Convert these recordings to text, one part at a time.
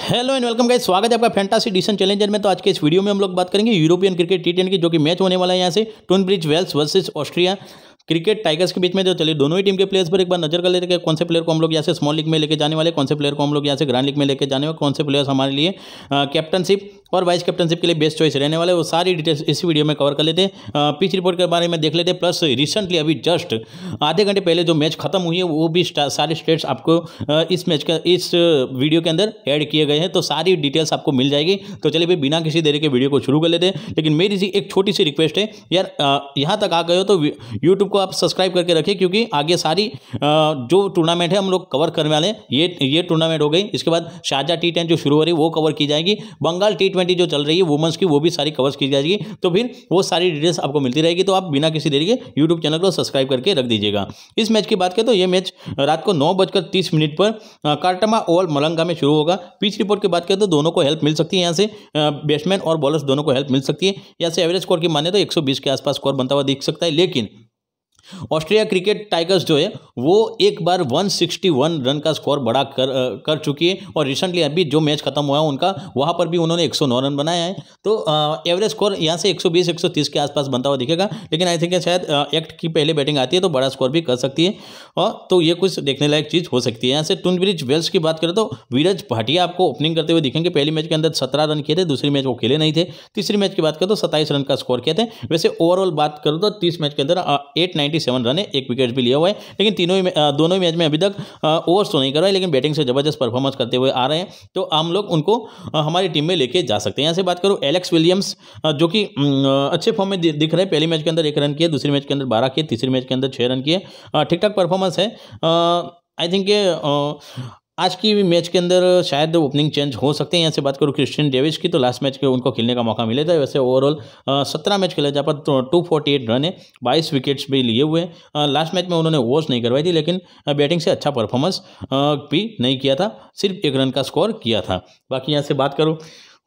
hello and welcome guys स्वागत है आपका फैंटासी डिसन चैलेंजर में तो आज के इस वीडियो में हम लोग बात करेंगे यूरोपियन क्रिकेट टी की जो कि मैच होने वाला है यहाँ से Tunbridge Wells versus Austria cricket tigers के बीच में जो चलिए दोनों ही टीम के प्लेयर्स पर एक बार नजर कर लेते हैं कौन से प्लेयर को हम लोग यहाँ से स्मॉल लीग में लेके जाने वाले कौन से प्लेयर को हम लोग यहाँ से ग्रैंड लीग में लेके जाने वाले कौन से प्लेयर्स हमारे लिए कैप्टनशिप और वाइस कैप्टनशिप के लिए बेस्ट चॉइस रहने वाले वो सारी डिटेल्स इसी वीडियो में कवर कर लेते हैं पिच रिपोर्ट के बारे में देख लेते हैं प्लस रिसेंटली अभी जस्ट आधे घंटे पहले जो मैच खत्म हुई है वो भी सारे स्टेट्स आपको इस मैच का इस वीडियो के अंदर ऐड किए गए हैं तो सारी डिटेल्स आपको मिल जाएगी तो चलिए भाई बिना किसी देरी के वीडियो को शुरू कर लेते हैं लेकिन मेरी सी एक छोटी सी रिक्वेस्ट है यार यहाँ तक आ गए हो तो यूट्यूब को आप सब्सक्राइब करके रखें क्योंकि आगे सारी जो टूर्नामेंट है हम लोग कवर करने वाले हैं ये ये टूर्नामेंट हो गई इसके बाद शारजा टी जो शुरू हो रही है वो कवर की जाएगी बंगाल टी ट्वेंटी जो चल रही है वुमेंस की वो भी सारी कवर की जाएगी तो फिर वो सारी डिटेल्स आपको मिलती रहेगी तो आप बिना किसी देरी के यूट्यूब चैनल को सब्सक्राइब करके रख दीजिएगा इस मैच की बात करें तो ये मैच रात को नौ बजकर तीस मिनट पर कार्टमा ओवल मलंगा में शुरू होगा पिच रिपोर्ट की बात करें तो दोनों को हेल्प मिल सकती है यहाँ से बैट्समैन और बॉलर्स दोनों को हेल्प मिल सकती है यहाँ से एवरेज स्कोर की माने तो 120 के आसपास स्कोर बनता हुआ दिख सकता है लेकिन ऑस्ट्रेलिया क्रिकेट टाइगर्स जो है वो एक बार 161 रन का स्कोर बड़ा कर कर चुकी है और रिसेंटली अभी जो मैच खत्म हुआ है उनका वहाँ पर भी उन्होंने 109 रन बनाया है तो एवरेज स्कोर यहाँ से 120 130 के आसपास बनता हुआ दिखेगा लेकिन आई थिंक शायद एक्ट की पहले बैटिंग आती है तो बड़ा स्कोर भी कर सकती है और तो ये कुछ देखने लायक चीज़ हो सकती है यहाँ से टूनब्रिज वेल्स की बात करें तो वीरज भाटिया आपको ओपनिंग करते हुए दिखेंगे पहले मैच के अंदर सत्रह रन किए थे दूसरी मैच वो खेले नहीं थे तीसरी मैच की बात करें तो सत्ताईस रन का स्कोर किए थे वैसे ओवरऑल बात करूँ तो तीस मैच के अंदर एट नाइन्टी सेवन रन है एक विकेट भी लिया हुआ है लेकिन तीनों ही दोनों ही मैच में अभी तक ओवर्स तो नहीं कर रहा है लेकिन बैटिंग से जबरदस्त परफॉर्मेंस करते हुए आ रहे हैं तो हम लोग उनको हमारी टीम में लेके जा सकते हैं यहाँ से बात करूँ एलेक्स विलियम्स जो कि अच्छे फॉर्म में दिख रहे हैं पहले मैच के अंदर एक रन किए दूसरे मैच के अंदर बारह किए तीसरे मैच के अंदर छः रन किए ठीक ठाक परफॉर्मेंस है आई थिंक ये आज की भी मैच के अंदर शायद ओपनिंग चेंज हो सकते हैं यहाँ से बात करूँ क्रिस्टियन डेविस की तो लास्ट मैच के उनको खेलने का मौका मिले था वैसे ओवरऑल सत्रह मैच खेले जहाँ पर टू फोर्टी एट रन है बाईस विकेट्स भी लिए हुए लास्ट मैच में उन्होंने ओवर्स नहीं करवाई थी लेकिन बैटिंग से अच्छा परफॉर्मेंस भी नहीं किया था सिर्फ एक रन का स्कोर किया था बाकी यहाँ से बात करूँ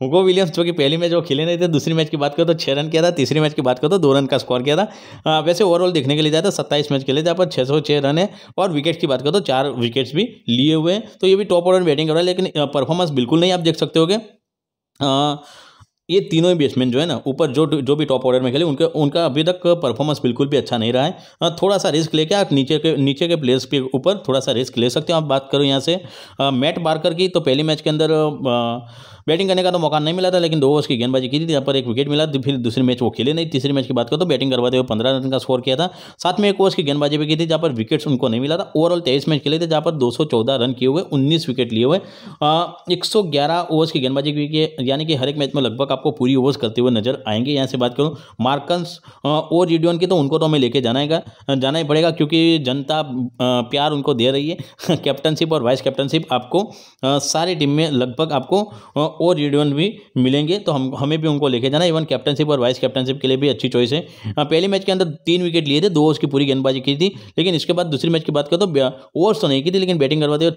हुगो विलियम्स जो कि पहली मैच वो खेले नहीं थे दूसरी मैच की बात करो तो छः रन किया था तीसरी मैच की बात करो तो दो रन का स्कोर किया था आ, वैसे ओवरऑल देखने के लिए जाए तो सत्ताईस मैच खेले जहाँ पर छः सौ छः रन है और विकेट्स की बात करो तो चार विकेट्स भी लिए हुए हैं तो ये भी टॉप ऑर्डर बैटिंग कर रहा है लेकिन परफॉर्मेंस बिल्कुल नहीं आप देख सकते हो ये तीनों ही बैट्समैन जो है ना ऊपर जो जो भी टॉप ऑर्डर में खेले उनके उनका अभी तक परफॉर्मेंस बिल्कुल भी अच्छा नहीं रहा है थोड़ा सा रिस्क लेके आप नीचे के नीचे के प्लेयर्स के ऊपर थोड़ा सा रिस्क ले सकते हो आप बात करो यहाँ से मैट बारकर की तो पहले मैच के अंदर आ, बैटिंग करने का तो मौका नहीं मिला था लेकिन दो ओवर्स की गेंदबाजी की थी यहाँ पर एक विकेट मिला फिर दूसरे मैच वो खेले नहीं तीसरे मैच की बात करो तो बैटिंग करवाते हुए पंद्रह रन का स्कोर किया था साथ में एक ओवर्स की गेंदबाजी भी की थी जहाँ पर विकेट्स उनको नहीं मिला था ओवरऑल तेईस मैच खेले थे जहाँ पर दो रन किए हुए उन्नीस विकेट लिए हुए एक ओवर्स की गेंदबाजी की यानी कि हर एक मैच में लगभग आपको पूरी ओवर्स करते हुए नजर आएंगे यहाँ से बात करूँ मार्कन्स और रिडियन की तो उनको तो हमें लेके जाना है जाना ही पड़ेगा क्योंकि जनता प्यार उनको दे रही है कैप्टनशिप और वाइस कैप्टनशिप आपको सारी टीम में लगभग आपको और रेडिवन भी मिलेंगे तो हम हमें भी उनको लेके जाना इवन कैप्टनशिप और वाइस कैप्टनशिप के लिए भी अच्छी चॉइस है हाँ, पहले मैच के अंदर तीन विकेट लिए थे दो उसकी पूरी गेंदबाजी की थी लेकिन इसके बाद दूसरी मैच की बात करें तो ओवर्स तो नहीं की थी लेकिन बैटिंग करवाते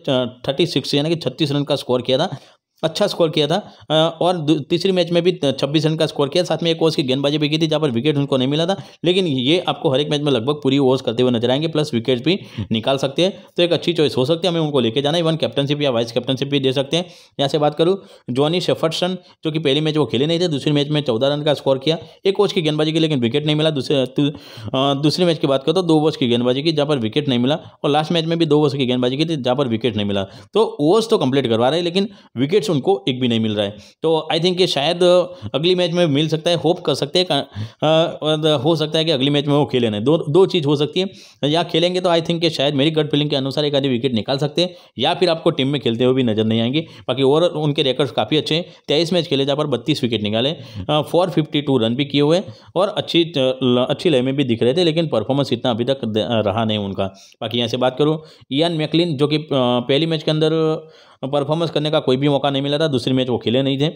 थर्टी सिक्स यानी कि छत्तीस रन का स्कोर किया था अच्छा स्कोर किया था और तीसरी मैच में भी छब्बीस रन का स्कोर किया साथ में एक ओवर की गेंदबाजी भी की थी जहाँ पर विकेट उनको नहीं मिला था लेकिन ये आपको हर एक मैच में लगभग पूरी ओवर्स करते हुए नजर आएंगे प्लस विकेट भी निकाल सकते हैं तो एक अच्छी चॉइस हो सकती है हमें उनको लेके जाना इवन कैप्टनशिप या वाइस कैप्टनशिप भी दे सकते हैं यहाँ से बात करूँ जॉनी शेफर्टसन जो कि पहली मैच वो खेले नहीं थे दूसरी मैच में चौदह रन का स्कोर किया एक ओवर की गेंदबाजी की लेकिन विकेट नहीं मिला दूसरे दूसरी मैच की बात करो तो दो ओवर्स की गेंदबाजी की जहाँ पर विकेट नहीं मिला और लास्ट मैच में भी दो ओवर्स की गेंदबाजी की थी जहाँ पर विकेट नहीं मिला तो ओवर्स तो कंप्लीट करवा रहे लेकिन विकेट उनको एक भी नहीं मिल रहा है तो आई थिंक ये शायद अगली मैच में मिल सकता है होप कर सकते हैं हो सकता है कि अगली मैच में वो खेले नहीं दो दो चीज़ हो सकती है या खेलेंगे तो आई थिंक कि शायद मेरी गट फीलिंग के अनुसार एक आधी विकेट निकाल सकते हैं या फिर आपको टीम में खेलते हुए भी नजर नहीं आएंगे बाकी ओवरऑल उनके रिकॉर्ड काफ़ी अच्छे हैं तेईस मैच खेले जहाँ पर बत्तीस विकेट निकाले फोर फिफ्टी टू रन भी किए हुए और अच्छी अच्छी लय में भी दिख रहे थे लेकिन परफॉर्मेंस इतना अभी तक रहा नहीं उनका बाकी यहाँ से बात करूँ ईन मैकलिन जो कि पहली मैच के अंदर परफॉर्मेंस करने का कोई भी मौका नहीं मिला था दूसरी मैच वो खेले नहीं थे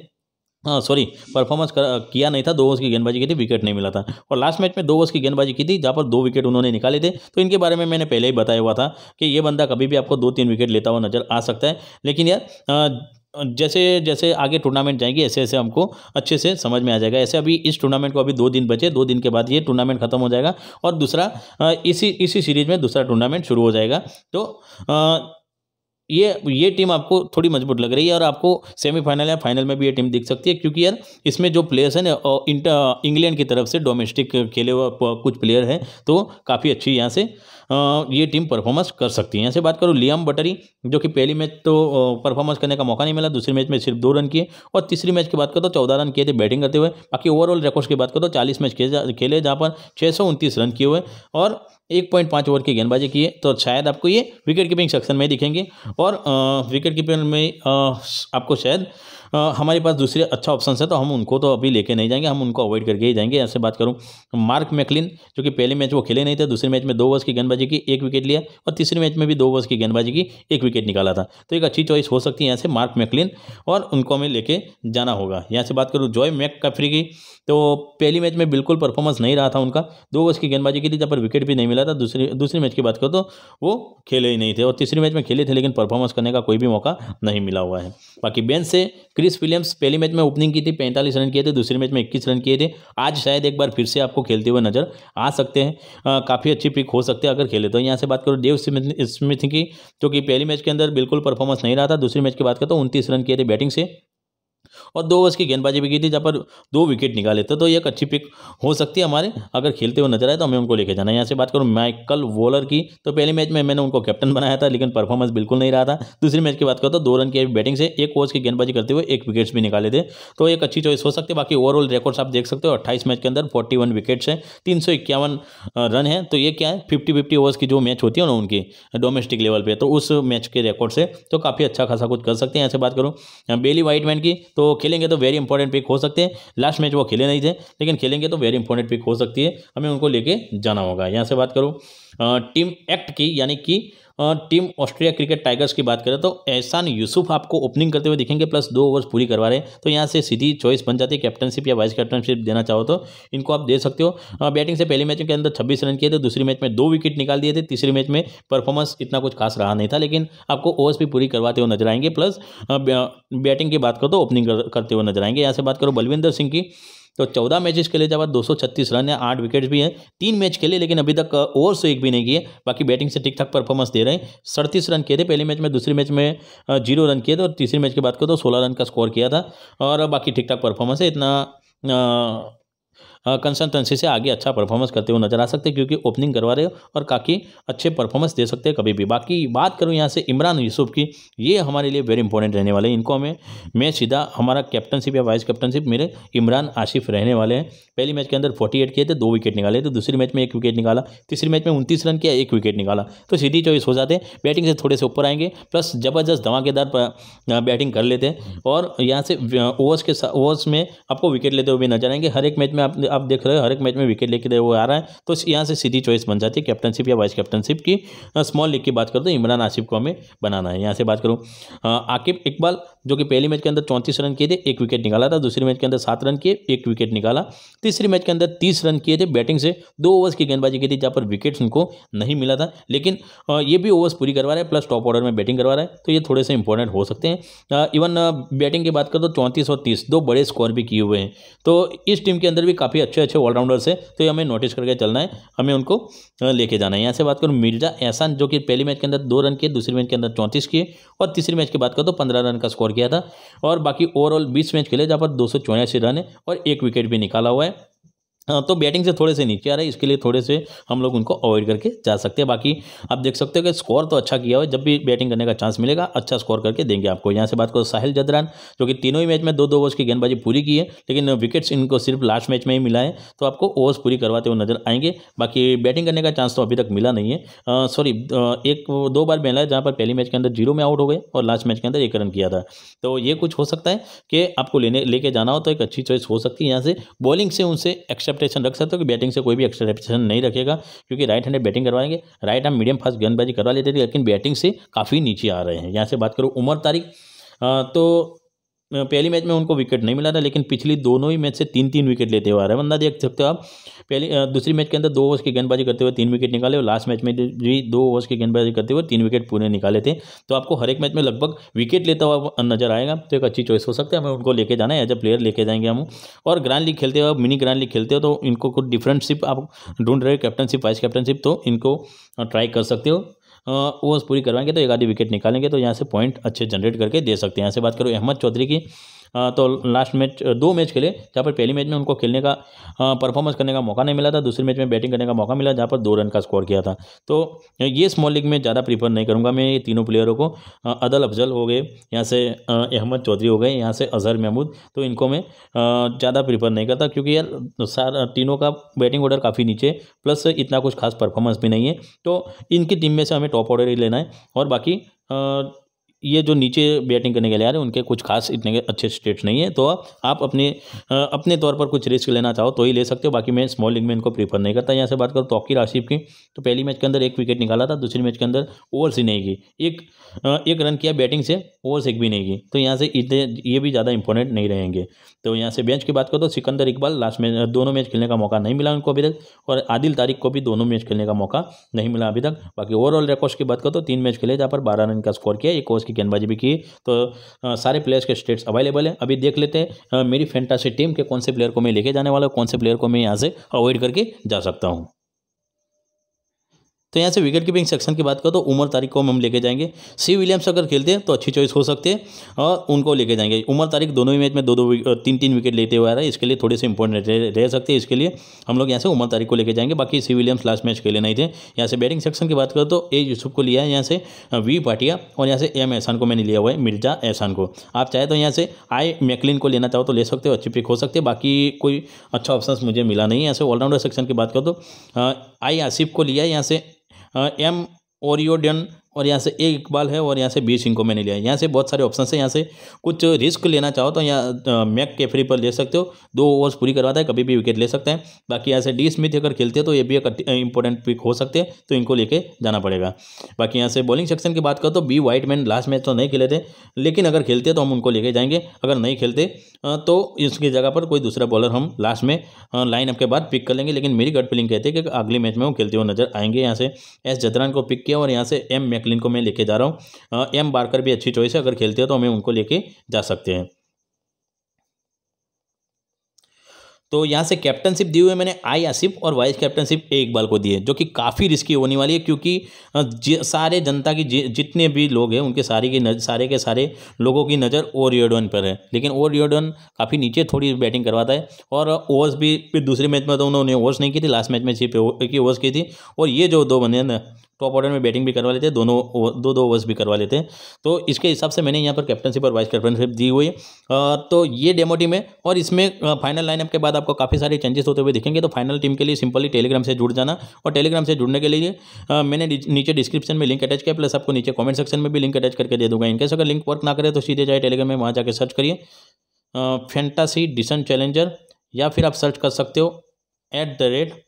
हाँ सॉरी परफॉर्मेंस किया नहीं था दो ओवर्स की गेंदबाजी की थी विकेट नहीं मिला था और लास्ट मैच में दो ओवर्स की गेंदबाजी की थी जहाँ पर दो विकेट उन्होंने निकाले थे तो इनके बारे में मैंने पहले ही बताया हुआ था कि ये बंदा कभी भी आपको दो तीन विकेट लेता हुआ नजर आ सकता है लेकिन यार जैसे जैसे आगे टूर्नामेंट जाएंगे ऐसे ऐसे हमको अच्छे से समझ में आ जाएगा ऐसे अभी इस टूर्नामेंट को अभी दो दिन बचे दो दिन के बाद ये टूर्नामेंट खत्म हो जाएगा और दूसरा इसी इसी सीरीज में दूसरा टूर्नामेंट शुरू हो जाएगा तो ये ये टीम आपको थोड़ी मजबूत लग रही है और आपको सेमीफाइनल या फाइनल में भी ये टीम दिख सकती है क्योंकि यार इसमें जो प्लेयर्स हैं इंटर इंग्लैंड की तरफ से डोमेस्टिक खेले हुए कुछ प्लेयर हैं तो काफ़ी अच्छी यहाँ से ये टीम परफॉर्मेंस कर सकती है यहाँ से बात करूँ लियाम बटरी जो कि पहली मैच तो परफॉर्मेंस करने का मौका नहीं मिला दूसरी मैच में सिर्फ दो रन किए और तीसरी मैच की बात करो तो चौदह रन किए थे बैटिंग करते हुए बाकी ओवरऑल रिकॉर्ड्स की बात करो तो चालीस मैच खेले जहाँ पर छः रन किए हुए और एक पॉइंट पाँच ओवर की गेंदबाजी की है तो शायद आपको ये विकेट कीपिंग सेक्शन में दिखेंगे और विकेट कीपर में आपको शायद हमारे पास दूसरे अच्छा ऑप्शन है तो हम उनको तो अभी लेके नहीं जाएंगे हम उनको अवॉइड करके ही जाएंगे ऐसे बात करूँ मार्क मैकलिन जो कि पहले मैच वो खेले नहीं थे दूसरे मैच में दो ओवर्स की गेंदबाजी की एक विकेट लिया और तीसरे मैच में भी दो ओवर्स की गेंदबाजी की एक विकेट निकाला था तो एक अच्छी चॉइस हो सकती है ऐसे मार्क मैकलिन और उनको हमें लेके जाना होगा यहाँ से बात करूँ जॉय मैक कफरी की तो पहली मैच में बिल्कुल परफॉर्मेंस नहीं रहा था उनका दो ओवर्स की गेंदबाजी की थी जहाँ पर विकेट भी नहीं मिला था दूसरी दूसरे मैच की बात करो तो वो खेले ही नहीं थे और तीसरे मैच में खेले थे लेकिन परफॉर्मेंस करने का कोई भी मौका नहीं मिला हुआ है बाकी बेंच से क्रिस विलियम्स पहली मैच में ओपनिंग की थी पैंतालीस रन किए थे दूसरे मैच में इक्कीस रन किए थे आज शायद एक बार फिर से आपको खेलते हुए नजर आ सकते हैं काफ़ी अच्छी पिक हो सकते हैं अगर खेले तो यहाँ से बात करो देव स्मिथ की जो कि पहली मैच के अंदर बिल्कुल परफॉर्मेंस नहीं रहा था दूसरी मैच की बात करें तो उनतीस रन किए थे बैटिंग से और दो ओवर्स की गेंदबाजी भी की थी जहाँ पर दो विकेट निकाले थे तो एक अच्छी पिक हो सकती है हमारे अगर खेलते हुए नजर आए तो हमें उनको लेके जाना यहाँ से बात करूँ माइकल वॉलर की तो पहले मैच में मैंने उनको कैप्टन बनाया था लेकिन परफॉर्मेंस बिल्कुल नहीं रहा था दूसरी मैच की बात करो तो दो रन की बैटिंग से एक ओवर्स की गेंदबाजी करते हुए एक विकेट्स भी निकाले थे तो एक अच्छी चॉइस हो सकती है बाकी ओवरऑल रिकॉर्ड्स आप देख सकते हो अट्ठाईस मैच के अंदर फोर्टी वन विकेट्स हैं तीन सौ इक्यावन रन है तो ये क्या है फिफ्टी फिफ्टी ओवर्स की जो मैच होती है ना उनकी डोमेस्टिक लेवल पर तो उस मैच के रिकॉर्ड से तो काफ़ी अच्छा खासा कुछ कर सकते हैं ऐसे बात करूँ बेली वाइटमैन की तो तो खेलेंगे तो वेरी इंपॉर्टेंट पिक हो सकते हैं लास्ट मैच वो खेले नहीं थे लेकिन खेलेंगे तो वेरी इंपॉर्टेंट पिक हो सकती है हमें उनको लेके जाना होगा यहाँ से बात करूँ टीम एक्ट की यानी कि टीम ऑस्ट्रेलिया क्रिकेट टाइगर्स की बात करें तो एहसान यूसुफ आपको ओपनिंग करते हुए दिखेंगे प्लस दो ओवर्स पूरी करवा रहे हैं तो यहाँ से सीधी चॉइस बन जाती है कैप्टनशिप या वाइस कैप्टनशिप देना चाहो तो इनको आप दे सकते हो बैटिंग से पहले मैच के अंदर छब्बीस रन किए थे दूसरी मैच में दो विकेट निकाल दिए थे तीसरी मैच में परफॉर्मेंस इतना कुछ खास रहा नहीं था लेकिन आपको ओवर्स भी पूरी करवाते हुए नजर आएंगे प्लस बैटिंग की बात करो तो ओपनिंग करते हुए नजर आएंगे यहाँ से बात करो बलविंदर सिंह की तो चौदह मैचेस खेले जब दो सौ रन है आठ विकेट्स भी हैं तीन मैच खेले लेकिन अभी तक ओवर से एक भी नहीं किए बाकी बैटिंग से ठीक ठाक परफॉर्मेंस दे रहे हैं सड़तीस रन किए थे पहले मैच में दूसरे मैच में जीरो रन किए थे और तीसरे मैच की बात करो तो सोलह रन का स्कोर किया था और बाकी ठीक ठाक परफॉर्मेंस है इतना कंसल्टेंसी से आगे अच्छा परफॉर्मेंस करते हुए नजर आ सकते हैं क्योंकि ओपनिंग करवा रहे हो और काफ़ी अच्छे परफॉर्मेंस दे सकते हैं कभी भी बाकी बात करूँ यहाँ से इमरान यूसुफ की ये हमारे लिए वेरी इंपॉर्टेंट रहने वाले हैं इनको हमें मैं सीधा हमारा कैप्टनशिप या वाइस कैप्टनशिप मेरे इमरान आशिफ रहने वाले हैं पहली मैच के अंदर फोर्टी किए थे दो विकेट निकाले थे दूसरी मैच में एक विकेट निकाला तीसरी मैच में उनतीस रन किया एक विकेट निकाला तो सीधी चॉइस हो जाते बैटिंग से थोड़े से ऊपर आएंगे प्लस ज़बरदस्त धमाकेदार बैटिंग कर लेते हैं और यहाँ से ओवर्स के ओवर्स में आपको विकेट लेते हुए नजर आएंगे हर एक मैच में आप आप देख रहे हो हर एक मैच में विकेट लेके वो आ रहा है तो यहाँ से सीधी चॉइस बन जाती है कैप्टनशिप या वाइस कैप्टनशिप की स्मॉल लीग की बात करूँ तो इमरान आसिफ को हमें बनाना है यहाँ से बात करूँ आकिब इकबाल जो कि पहले मैच के अंदर चौंतीस रन किए थे एक विकेट निकाला था दूसरे मैच के अंदर सात रन किए एक विकेट निकाला तीसरे मैच के अंदर तीस रन किए थे बैटिंग से दो ओवर्स की गेंदबाजी की थी जहाँ पर विकेट्स उनको नहीं मिला था लेकिन ये भी ओवर्स पूरी करवा रहा है प्लस टॉप ऑर्डर में बैटिंग करवा रहा है तो ये थोड़े से इंपॉर्टेंट हो सकते हैं इवन बैटिंग की बात करें तो चौंतीस और तीस दो बड़े स्कोर भी किए हुए हैं तो इस टीम के अंदर भी काफ़ी अच्छे अच्छे ऑलराउंडर्स हैं तो ये हमें नोटिस करके चलना है हमें उनको लेके जाना है यहाँ से बात करूँ मिर्जा एहसान जो कि पहले मैच के अंदर दो रन किए दूसरे मैच के अंदर चौंतीस किए और तीसरे मैच की बात करो तो पंद्रह रन का स्कोर स्कोर किया था और बाकी ओवरऑल बीस मैच खेले जहाँ पर दो रन है और एक विकेट भी निकाला हुआ है हाँ, तो बैटिंग से थोड़े से नीचे आ रहे हैं इसके लिए थोड़े से हम लोग उनको अवॉइड करके जा सकते हैं बाकी आप देख सकते हो कि स्कोर तो अच्छा किया हुआ है जब भी बैटिंग करने का चांस मिलेगा अच्छा स्कोर करके देंगे आपको यहाँ से बात करो साहिल जदरान जो कि तीनों ही मैच में दो दो ओवर्स की गेंदबाजी पूरी की है लेकिन विकेट्स इनको सिर्फ लास्ट मैच में ही मिला है तो आपको ओवर्स पूरी करवाते हुए नजर आएंगे बाकी बैटिंग करने का चांस तो अभी तक मिला नहीं है सॉरी एक दो बार मिला है जहाँ पर पहली मैच के अंदर जीरो में आउट हो गए और लास्ट मैच के अंदर एक रन किया था तो ये कुछ हो सकता है कि आपको लेने लेके जाना हो तो एक अच्छी चॉइस हो सकती है यहाँ से बॉलिंग से उनसे एक्स्ट्रा एक्सेप्टेशन रख सकते हो कि बैटिंग से कोई भी एक्सेप्टेशन नहीं रखेगा क्योंकि राइट हैंड बैटिंग करवाएंगे राइट हम मीडियम फास्ट गेंदबाजी करवा लेते थे लेकिन बैटिंग से काफ़ी नीचे आ रहे हैं यहाँ से बात करूँ उमर तारीख तो पहली मैच में उनको विकेट नहीं मिला था लेकिन पिछली दोनों ही मैच से तीन तीन विकेट लेते हुए आ रहे हैं बंदा देख सकते हो आप पहली दूसरी मैच के अंदर दो ओवर्स की गेंदबाजी करते हुए तीन विकेट निकाले और लास्ट मैच में भी दो ओवर्स की गेंदबाजी करते हुए तीन विकेट पूरे निकाले थे तो आपको हर एक मैच में लगभग विकेट लेता हुआ नजर आएगा तो एक अच्छी चॉइस हो सकती है हमें उनको लेके जाना है एज ए प्लेयर लेके जाएंगे हम और ग्रैंड लीग खेलते हो मिनी ग्रैंड लीग खेलते हो तो इनको कुछ डिफरेंट आप ढूंढ रहे हो कैप्टनशिप वाइस कैप्टनशिप तो इनको ट्राई कर सकते हो वो पूरी करवाएंगे तो एक आधी विकेट निकालेंगे तो यहाँ से पॉइंट अच्छे जनरेट करके दे सकते हैं यहाँ से बात करो अहमद चौधरी की तो लास्ट मैच दो मैच खेले जहाँ पर पहली मैच में उनको खेलने का परफॉर्मेंस करने का मौका नहीं मिला था दूसरे मैच में बैटिंग करने का मौका मिला जहाँ पर दो रन का स्कोर किया था तो ये स्मॉल लीग में ज़्यादा प्रीफर नहीं करूँगा मैं ये तीनों प्लेयरों को अदल अफजल हो गए यहाँ से अहमद चौधरी हो गए यहाँ से अजहर महमूद तो इनको मैं ज़्यादा प्रीफर नहीं करता क्योंकि यार सारा तीनों का बैटिंग ऑर्डर काफ़ी नीचे प्लस इतना कुछ खास परफॉर्मेंस भी नहीं है तो इनकी टीम में से हमें टॉप ऑर्डर ही लेना है और बाकी ये जो नीचे बैटिंग करने के लिए आ रहे हैं उनके कुछ खास इतने अच्छे स्टेट्स नहीं है तो आप अपने अपने तौर पर कुछ रिस्क लेना चाहो तो ही ले सकते हो बाकी मैं स्मॉल लिंग में इनको प्रीफर नहीं करता यहाँ से बात करूँ तोकी राशिफ की तो पहली मैच के अंदर एक विकेट निकाला था दूसरी मैच के अंदर ओवर्स ही नहीं की एक एक रन किया बैटिंग से ओवर्स एक भी नहीं की तो यहाँ से इतने ये भी ज़्यादा इंपॉर्टेंट नहीं रहेंगे तो यहाँ से बेंच की बात करो तो सिकंदर इकबाल लास्ट में दोनों मैच खेलने का मौका नहीं मिला उनको अभी तक और आदिल तारिक को भी दोनों मैच खेलने का मौका नहीं मिला अभी तक बाकी ओवरऑल रिकॉर्ड की बात करो तो तीन मैच खेले जहाँ पर बारह रन का स्कोर किया एक ओवर्स की गेंदबाजी भी की तो सारे प्लेयर्स के स्टेट्स अवेलेबल है अभी देख लेते हैं मेरी फैंटासी टीम के कौन से प्लेयर को मैं लेके जाने वाला हूँ कौन से प्लेयर को मैं यहाँ से अवॉइड करके जा सकता हूँ तो यहाँ से विकेट कीपिंग सेक्शन की बात करो तो उमर तारिक को हम लेके जाएंगे सी विलियम्स अगर खेलते हैं तो अच्छी चॉइस हो सकती है और उनको लेके जाएंगे उमर तारिक दोनों ही मैच में दो दो तीन तीन विकेट लेते हुए आ रहा है इसके लिए थोड़े से इंपॉर्टेंट रह सकते हैं इसके लिए हम लोग यहाँ से उमर तारिक को लेके जाएंगे बाकी सी विलियम्स लास्ट मैच खेले नहीं थे यहाँ से बैटिंग सेक्शन की बात करो तो ए यूसुफ को लिया है यहाँ से वी पाटिया और यहाँ से एम एहसान को मैंने लिया हुआ है मिर्जा एहसान को आप चाहे तो यहाँ से आई मैकलिन को लेना चाहो तो ले सकते हो अच्छी पिक हो सकती है बाकी कोई अच्छा ऑप्शन मुझे मिला नहीं है यहाँ से ऑलराउंडर सेक्शन की बात करो तो आई आसिफ को लिया है यहाँ से એમ ઓરિયોડન और यहाँ से ए इकबाल है और यहाँ से बी सिंह को मैंने लिया है यहाँ से बहुत सारे ऑप्शन है यहाँ से कुछ रिस्क लेना चाहो तो यहाँ मैक के फ्री पर ले सकते हो दो ओवर्स पूरी करवाता है कभी भी विकेट ले सकते हैं बाकी यहाँ से डी स्मिथ अगर खेलते हैं तो ये भी एक इंपॉर्टेंट पिक हो सकते हैं तो इनको लेके जाना पड़ेगा बाकी यहाँ से बॉलिंग सेक्शन की बात करो तो बी वाइट मैन लास्ट मैच तो नहीं खेले थे लेकिन अगर खेलते तो हम उनको लेके जाएंगे अगर नहीं खेलते तो इसकी जगह पर कोई दूसरा बॉलर हम लास्ट में लाइनअप के बाद पिक कर लेंगे लेकिन मेरी गट फीलिंग कहते हैं कि अगले मैच में वो खेलते हुए नजर आएंगे यहाँ से एस जदरान को पिक किया और यहाँ से एम मैक मैकलिन को मैं लेके जा रहा हूँ एम बारकर भी अच्छी चॉइस है अगर खेलते हैं तो हमें उनको लेके जा सकते हैं तो यहाँ से कैप्टनशिप दी हुई मैंने आई आसिफ और वाइस कैप्टनशिप ए इकबाल को दी है जो कि काफ़ी रिस्की होने वाली है क्योंकि सारे जनता की जितने भी लोग हैं उनके सारे की नज़र सारे के सारे लोगों की नज़र ओर योडन पर है लेकिन ओर योडन काफ़ी नीचे थोड़ी बैटिंग करवाता है और ओवर्स भी दूसरे मैच में तो उन्होंने ओवर्स नहीं की थी लास्ट मैच में सिर्फ की ओवर्स की थी और ये जो दो बंदे टॉप तो ऑर्डर में बैटिंग भी करवा लेते हैं दोनों दो दो ओवर्स भी करवा लेते हैं तो इसके हिसाब से मैंने यहाँ पर कैप्टनशिप और वाइस कैप्टनशिप दी हुई है तो ये डेमो टीम है और इसमें फाइनल लाइनअप के बाद आपको काफ़ी सारे चेंजेस होते हुए दिखेंगे तो फाइनल टीम के लिए सिंपली टेलीग्राम से जुड़ जाना और टेलीग्राम से जुड़ने के लिए मैंने नीचे डिस्क्रिप्शन में लिंक अटैच किया प्लस आपको नीचे कॉमेंट सेक्शन में भी लिंक अटैच करके दे दूंगा इनकेस अगर लिंक वर्क ना करें तो सीधे जाए टेलीग्राम में वहाँ जाकर सर्च करिए फेंटासी डिसन चैलेंजर या फिर आप सर्च कर सकते हो at the rate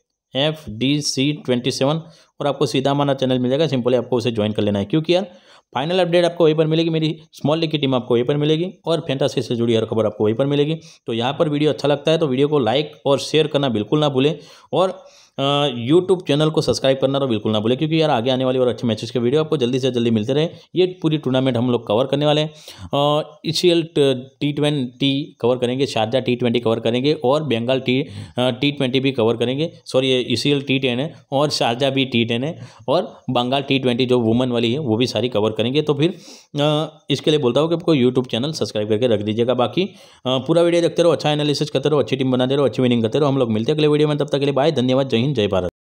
F D C twenty seven और आपको सीधा हमारा चैनल मिल जाएगा सिंपली आपको उसे ज्वाइन कर लेना है क्योंकि यार फाइनल अपडेट आपको वहीं पर मिलेगी मेरी स्मॉल लीग की टीम आपको वहीं पर मिलेगी और फैंटासी से जुड़ी हर खबर आपको वहीं पर मिलेगी तो यहाँ पर वीडियो अच्छा लगता है तो वीडियो को लाइक और शेयर करना बिल्कुल ना भूलें और यूट्यूब चैनल को सब्सक्राइब करना तो बिल्कुल ना भूले क्योंकि यार आगे आने वाली और अच्छे मैचेस के वीडियो आपको जल्दी से जल्दी मिलते रहे ये पूरी टूर्नामेंट हम लोग कवर करने वाले हैं ई टी ट्वेंटी कवर करेंगे शारजा टी ट्वेंटी कवर करेंगे और बंगाल टी टी ट्वेंटी भी कवर करेंगे sorry E C L T ten है और शारजा भी टी टेन है और बंगाल टी ट्वेंटी जो वुमन वाली है वो भी सारी कवर करेंगे तो फिर इसके लिए बोलता हूँ कि आपको यूट्यूब चैनल सब्सक्राइब करके रख दीजिएगा बाकी पूरा वीडियो देखते रहो अच्छा एनालिसिस करते रहो अच्छी टीम बनाते रहो अच्छी विनिंग करते रहो हम लोग मिलते हैं अगले वीडियो में तब तक के लिए बाय धन्यवाद जय जय भारत